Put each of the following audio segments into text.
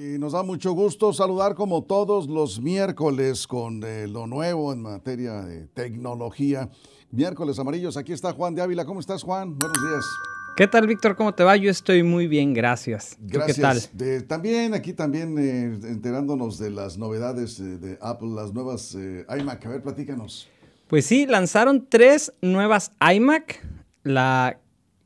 Y nos da mucho gusto saludar como todos los miércoles con eh, lo nuevo en materia de tecnología. Miércoles amarillos, aquí está Juan de Ávila. ¿Cómo estás, Juan? Buenos días. ¿Qué tal, Víctor? ¿Cómo te va? Yo estoy muy bien, gracias. gracias. ¿Qué tal? también aquí también eh, enterándonos de las novedades de Apple, las nuevas eh, iMac. A ver, platícanos. Pues sí, lanzaron tres nuevas iMac, la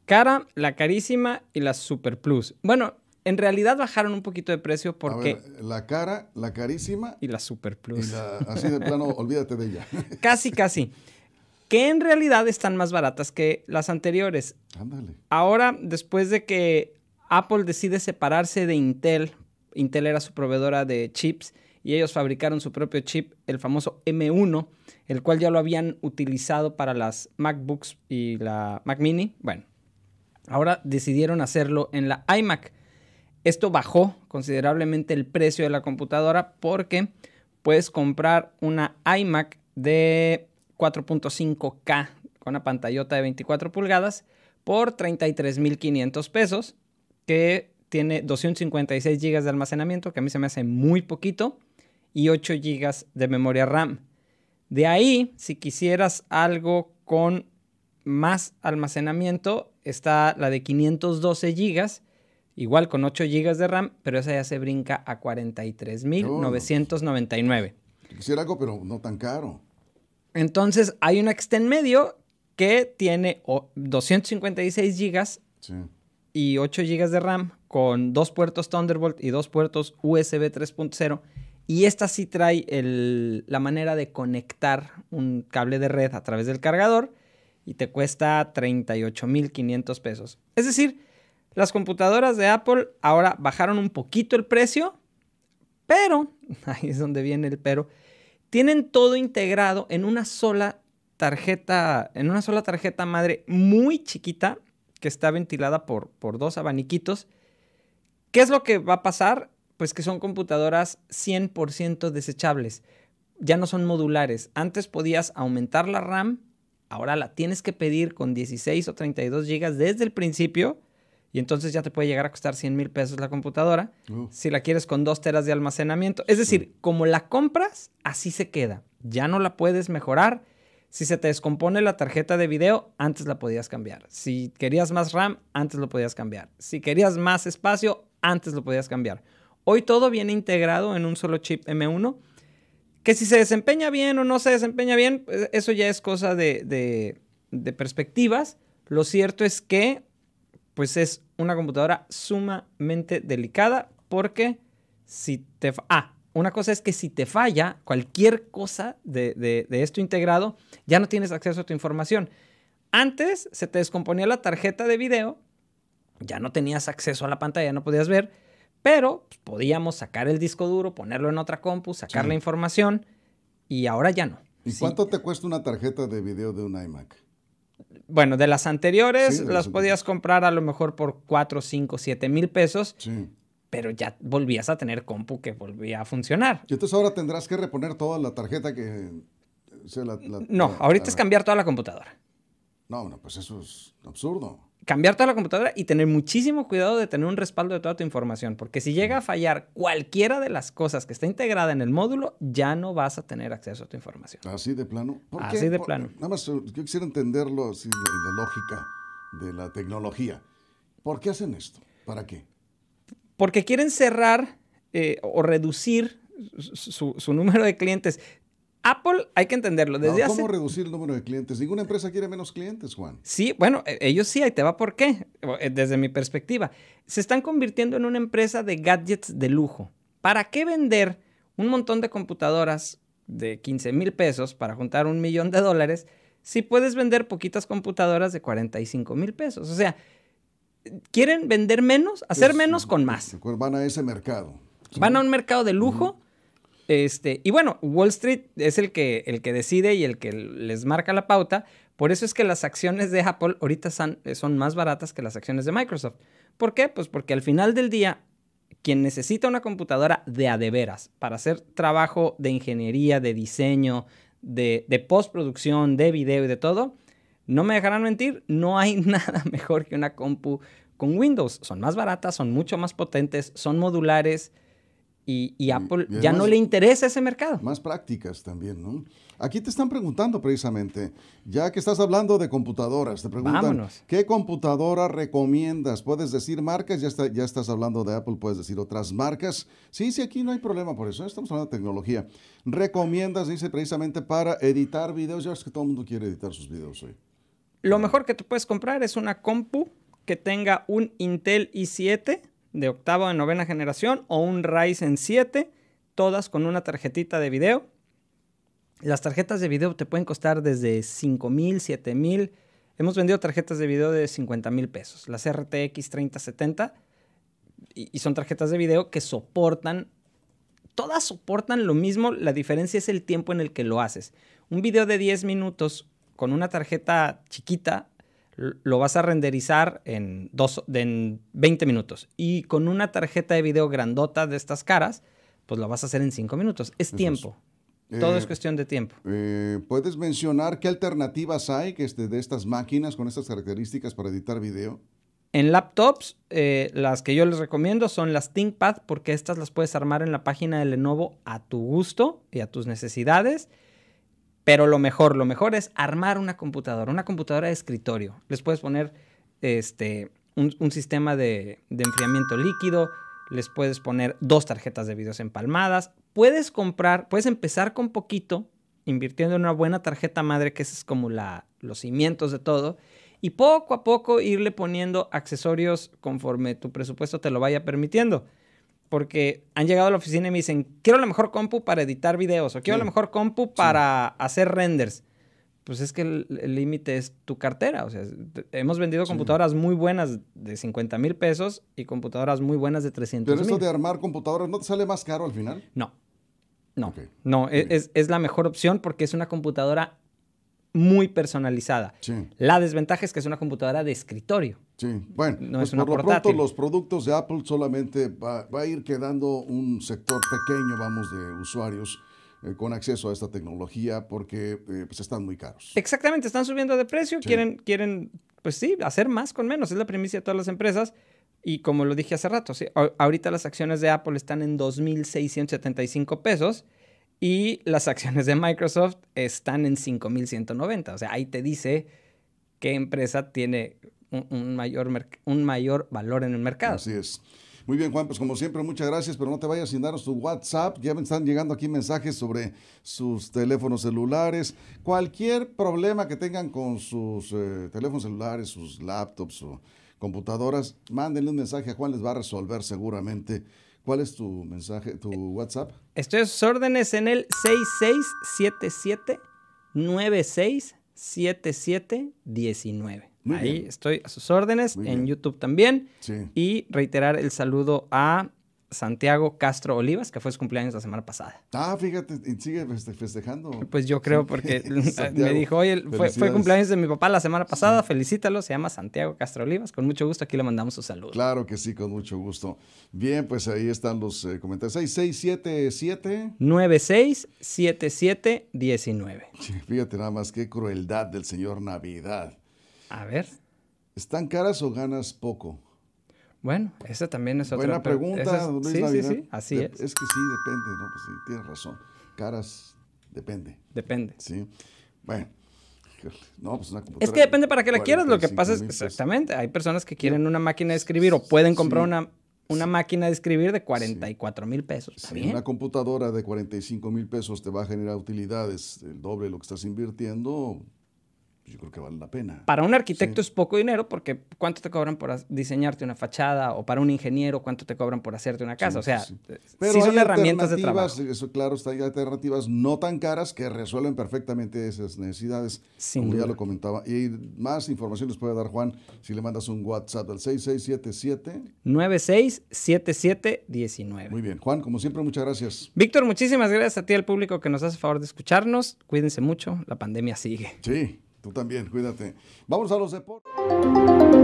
cara, la carísima y la Super Plus. Bueno, en realidad bajaron un poquito de precio porque... la cara, la carísima. Y la Super Plus. así de plano, olvídate de ella. Casi, casi. Que en realidad están más baratas que las anteriores. Ándale. Ahora, después de que Apple decide separarse de Intel, Intel era su proveedora de chips y ellos fabricaron su propio chip, el famoso M1, el cual ya lo habían utilizado para las MacBooks y la Mac Mini. Bueno, ahora decidieron hacerlo en la iMac esto bajó considerablemente el precio de la computadora porque puedes comprar una iMac de 4.5K con una pantallota de 24 pulgadas por 33.500 pesos que tiene 256 GB de almacenamiento, que a mí se me hace muy poquito, y 8 GB de memoria RAM. De ahí, si quisieras algo con más almacenamiento, está la de 512 GB Igual con 8 GB de RAM, pero esa ya se brinca a 43.999. quisiera algo, pero no tan caro. Entonces, hay una que medio que tiene 256 GB y 8 GB de RAM con dos puertos Thunderbolt y dos puertos USB 3.0. Y esta sí trae la manera de conectar un cable de red a través del cargador y te cuesta 38.500 pesos. Es decir, las computadoras de Apple ahora bajaron un poquito el precio, pero, ahí es donde viene el pero, tienen todo integrado en una sola tarjeta, en una sola tarjeta madre muy chiquita que está ventilada por, por dos abaniquitos. ¿Qué es lo que va a pasar? Pues que son computadoras 100% desechables. Ya no son modulares. Antes podías aumentar la RAM, ahora la tienes que pedir con 16 o 32 GB desde el principio y entonces ya te puede llegar a costar 100 mil pesos la computadora uh. si la quieres con dos teras de almacenamiento. Es decir, como la compras, así se queda. Ya no la puedes mejorar. Si se te descompone la tarjeta de video, antes la podías cambiar. Si querías más RAM, antes lo podías cambiar. Si querías más espacio, antes lo podías cambiar. Hoy todo viene integrado en un solo chip M1, que si se desempeña bien o no se desempeña bien, eh, eso ya es cosa de, de perspectivas. Lo cierto es que pues es una computadora sumamente delicada porque si te... Ah, una cosa es que si te falla cualquier cosa de, esto integrado, ya no tienes acceso a tu información. Antes se te descomponía la tarjeta de video, ya no tenías acceso a la pantalla, no podías ver, pero podíamos sacar el disco duro, ponerlo en otra compu, sacar la información y ahora ya no. ¿Y cuánto te cuesta una tarjeta de video de un iMac? bueno, de las anteriores las podías comprar a lo mejor por 4, 5, 7 mil pesos. Sí. Pero ya volvías a tener compu que volvía a funcionar. Y entonces ahora tendrás que reponer toda la tarjeta que... no, ahorita es cambiar toda la computadora. No, no, pues eso es absurdo cambiar toda la computadora y tener muchísimo cuidado de tener un respaldo de toda tu información, porque si llega a fallar cualquiera de las cosas que está integrada en el módulo, ya no vas a tener acceso a tu información. Así de plano. Así de plano. Nada más, eh, yo quisiera entenderlo así, la lógica de la tecnología. ¿Por qué hacen esto? ¿Para qué? Porque quieren cerrar eh, o reducir su, número de clientes. Apple, hay que entenderlo. Desde ¿Cómo reducir el número de clientes? Ninguna empresa quiere menos clientes, Juan. Sí, bueno, e, ellos sí, ahí te va por qué, eh, desde mi perspectiva. Se están convirtiendo en una empresa de gadgets de lujo. ¿Para qué vender un montón de computadoras de 15 mil pesos para juntar un millón de dólares si puedes vender poquitas computadoras de 45 mil pesos? O sea, quieren vender menos, hacer pues, menos mm, con más. Pues, van a ese mercado. Van a un mercado de lujo. Este, y bueno, Wall Street es el que, el que decide y el que les marca la pauta. Por eso es que las acciones de Apple ahorita eh, son, más baratas que las acciones de Microsoft. ¿Por qué? Pues porque al final del día, quien necesita una computadora de a de veras para hacer trabajo de ingeniería, de diseño, de, de postproducción, de video y de todo, no me dejarán mentir, no hay nada mejor que una compu con Windows. Son más baratas, son mucho más potentes, son modulares. Y, Apple ya no le interesa ese mercado. Más prácticas también, ¿no? Aquí te están preguntando precisamente, ya que estás hablando de computadoras, te preguntan, ¿qué computadora recomiendas? Puedes decir marcas, ya, ya estás hablando de Apple, puedes decir otras marcas. Sí, sí, aquí no hay problema por eso, estamos hablando de tecnología. ¿Recomiendas, dice precisamente, para editar videos? Ya es que todo el mundo quiere editar sus videos hoy. Lo mejor que tú puedes comprar es una compu que tenga un Intel i7 de octava a novena generación o un Ryzen 7, todas con una tarjetita de video. Las tarjetas de video te pueden costar desde 5 mil, 7 mil. Hemos vendido tarjetas de video de 50 mil pesos, las RTX 3070, y, y son tarjetas de video que soportan, todas soportan lo mismo, la diferencia es el tiempo en el que lo haces. Un video de 10 minutos con una tarjeta chiquita lo vas a renderizar en, en 20 minutos. Y con una tarjeta de video grandota de estas caras, pues lo vas a hacer en 5 minutos. Es tiempo. Todo es eh, cuestión de tiempo. Eh, ¿Puedes mencionar qué alternativas hay que este, de estas máquinas con estas características para editar video? En laptops, eh, las que yo les recomiendo son las ThinkPad, porque estas las puedes armar en la página de Lenovo a tu gusto y a tus necesidades. Pero lo mejor, lo mejor es armar una computadora, una computadora de escritorio. Les puedes poner este, un, sistema de, enfriamiento líquido, les puedes poner dos tarjetas de videos empalmadas. Puedes comprar, puedes empezar con poquito, invirtiendo en una buena tarjeta madre, que es como la, los cimientos de todo, y poco a poco irle poniendo accesorios conforme tu presupuesto te lo vaya permitiendo porque han llegado a la oficina y me dicen, quiero la mejor compu para editar videos o quiero la mejor compu para hacer renders. Pues es que el límite es tu cartera. O sea, hemos vendido computadoras muy buenas de 50 mil pesos y computadoras muy buenas de 300 mil. Pero eso de armar computadoras, ¿no te sale más caro al final? No. No, no, Es, es, la mejor opción porque es una computadora muy personalizada. La desventaja es que es una computadora de escritorio. Sí, bueno, pues por lo pronto los productos de Apple solamente va, a ir quedando un sector pequeño, vamos, de usuarios eh, con acceso a esta tecnología porque eh, pues están muy caros. Exactamente, están subiendo de precio, quieren, quieren, pues sí, hacer más con menos, es la primicia de todas las empresas. Y como lo dije hace rato, ahorita las acciones de Apple están en 2.675 pesos y las acciones de Microsoft están en 5.190. O sea, ahí te dice qué empresa tiene un, mayor, un mayor valor en el mercado. Así es. Muy bien, Juan, pues como siempre, muchas gracias, pero no te vayas sin darnos tu WhatsApp. Ya me están llegando aquí mensajes sobre sus teléfonos celulares. Cualquier problema que tengan con sus eh, teléfonos celulares, sus laptops o computadoras, mándenle un mensaje a Juan, les va a resolver seguramente. ¿Cuál es tu mensaje, tu eh, WhatsApp? Estoy a sus órdenes en el 6677967719. Ahí estoy a sus órdenes, en YouTube también. Y reiterar el saludo a Santiago Castro Olivas, que fue su cumpleaños la semana pasada. Ah, fíjate, y sigue festejando. Pues yo creo, porque me dijo, oye, fue, cumpleaños de mi papá la semana pasada, felicítalo, se llama Santiago Castro Olivas, con mucho gusto, aquí le mandamos su saludo. Claro que sí, con mucho gusto. Bien, pues ahí están los eh, comentarios. 6677 967719. fíjate nada más, qué crueldad del señor Navidad. A ver. ¿Están caras o ganas poco? Bueno, esa también es otra Buena pregunta, sí, Sí, sí, así es. Es que sí, depende, ¿no? Pues sí, tienes razón. Caras, depende. Depende. Sí. Bueno. No, pues una computadora. Es que depende para qué la quieras. Lo que pasa es, exactamente, hay personas que quieren una máquina de escribir o pueden comprar una, una máquina de escribir de 44 mil pesos. Una computadora de 45 mil pesos te va a generar utilidades, el doble de lo que estás invirtiendo, yo creo que vale la pena. Para un arquitecto es poco dinero porque ¿cuánto te cobran por diseñarte una fachada? O para un ingeniero, ¿cuánto te cobran por hacerte una casa? o sea, sí, eh, son herramientas de trabajo. Eso, claro, Están hay alternativas no tan caras que resuelven perfectamente esas necesidades, como ya lo comentaba. Y más información les puede dar Juan si le mandas un WhatsApp al 6677-967719. Muy bien, Juan, como siempre, muchas gracias. Víctor, muchísimas gracias a ti, al público que nos hace favor de escucharnos. Cuídense mucho, la pandemia sigue. Sí. Tú también, cuídate. Vamos a los deportes.